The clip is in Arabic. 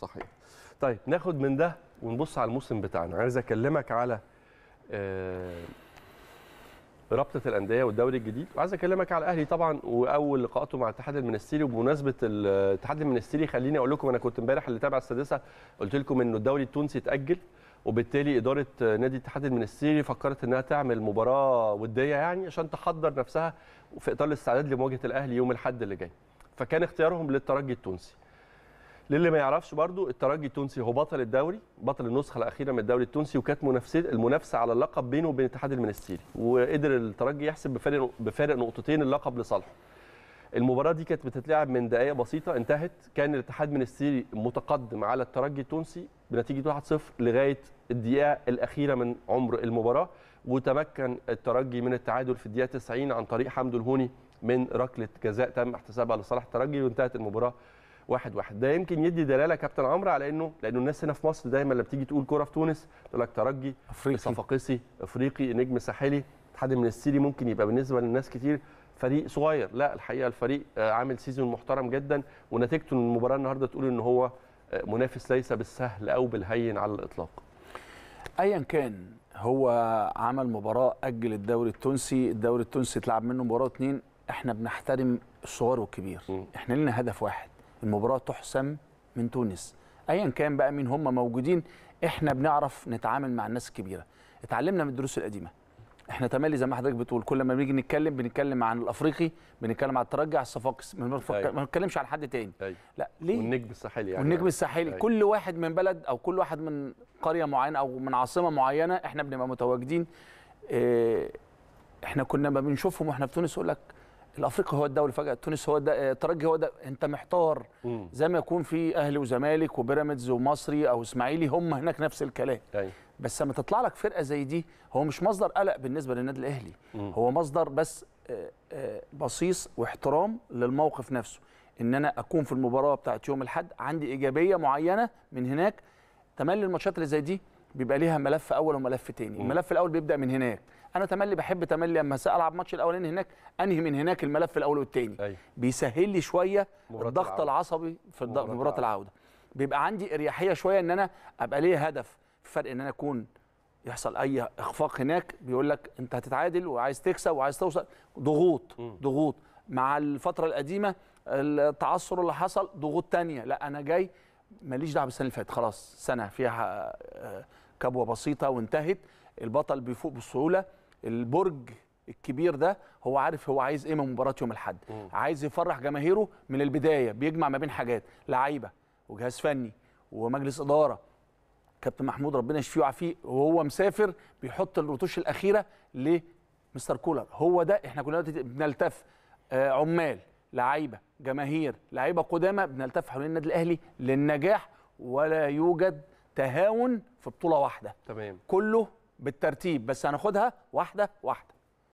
صحيح طيب ناخد من ده ونبص على الموسم بتاعنا عايز اكلمك على آه، رابطه الانديه والدوري الجديد وعايز اكلمك على الاهلي طبعا واول لقاءاته مع الاتحاد المنستيري وبمناسبه الاتحاد المنستيري خليني اقول لكم انا كنت امبارح اللي تابع السادسه قلت لكم انه الدوري التونسي اتاجل وبالتالي اداره نادي الاتحاد المنستيري فكرت انها تعمل مباراه وديه يعني عشان تحضر نفسها في اطار الاستعداد لمواجهه الاهلي يوم الاحد اللي جاي فكان اختيارهم للترجي التونسي للي ما يعرفش برضو الترجي التونسي هو بطل الدوري بطل النسخه الاخيره من الدوري التونسي وكانت منافسه المنافسه على اللقب بينه وبين اتحاد المنستيري وقدر الترجي يحسب بفارق بفارق نقطتين اللقب لصالحه المباراه دي كانت بتتلعب من دقائق بسيطه انتهت كان الاتحاد المنستيري متقدم على الترجي التونسي بنتيجه 1-0 لغايه الدقيقه الاخيره من عمر المباراه وتمكن الترجي من التعادل في الدقيقه 90 عن طريق حمد الهوني من ركله جزاء تم احتسابها لصالح الترجي وانتهت المباراه واحد واحد ده يمكن يدي دلاله كابتن عمرو على انه لانه الناس هنا في مصر دايما لما بتيجي تقول كوره في تونس تقول لك ترجي افريقي صفاقسي افريقي نجم ساحلي حد من السيري ممكن يبقى بالنسبه للناس كتير فريق صغير لا الحقيقه الفريق آه، عامل سيزون محترم جدا ونتيجته المباراه النهارده تقول ان هو آه، منافس ليس بالسهل او بالهين على الاطلاق ايا كان هو عمل مباراه اجل الدوري التونسي الدوري التونسي اتلعب منه مباراه اتنين احنا بنحترم الصغار والكبير احنا لنا هدف واحد المباراه تحسم من تونس ايا كان بقى مين هم موجودين احنا بنعرف نتعامل مع الناس الكبيره اتعلمنا من الدروس القديمه احنا تملي زي ما حضرتك بتقول كل ما بنيجي نتكلم بنتكلم عن الافريقي بنتكلم عن الترجي الصفاقس طيب. ما بنتكلمش عن حد تاني أيوة. لا ليه والنجم الساحلي يعني والنجم الساحلي طيب. كل واحد من بلد او كل واحد من قريه معينه او من عاصمه معينه احنا بنبقى متواجدين آه، احنا كنا ما بنشوفهم واحنا في تونس يقول لك الافريقي هو الدوري فجاه تونس هو ده الترجي هو ده انت محتار زي ما يكون في اهلي وزمالك وبيراميدز ومصري او اسماعيلي هم هناك نفس الكلام أي. بس لما تطلع لك فرقه زي دي هو مش مصدر قلق بالنسبه للنادي الاهلي مم. هو مصدر بس آه، آه، بصيص واحترام للموقف نفسه ان انا اكون في المباراه بتاعت يوم الاحد عندي ايجابيه معينه من هناك تملي الماتشات اللي زي دي بيبقى ليها ملف اول وملف تاني الملف الاول بيبدا من هناك انا تملي بحب تملي لما العب ماتش الاولاني هناك انهي من هناك الملف الاول والتاني أي. أيوه. بيسهل لي شويه الضغط العودة. العصبي في مباراه العوده بيبقى عندي اريحيه شويه ان انا ابقى ليا هدف فرق ان انا اكون يحصل اي اخفاق هناك بيقول لك انت هتتعادل وعايز تكسب وعايز توصل ضغوط ضغوط مع الفتره القديمه التعثر اللي حصل ضغوط تانية لا انا جاي ماليش دعوه بالسنه اللي فاتت خلاص سنه فيها آه، كبوه بسيطه وانتهت البطل بيفوق بسهوله البرج الكبير ده هو عارف هو عايز ايه من مباراه يوم الاحد عايز يفرح جماهيره من البدايه بيجمع ما بين حاجات لعيبه وجهاز فني ومجلس اداره كابتن محمود ربنا يشفيه ويعافيه وهو مسافر بيحط الرتوش الاخيره لمستر كولر هو ده احنا كلنا بنلتف آه، عمال لعيبه جماهير لعيبه قدامى بنلتف حوالين النادي الاهلي للنجاح ولا يوجد تهاون في بطوله واحده تمام كله بالترتيب بس هناخدها واحده واحده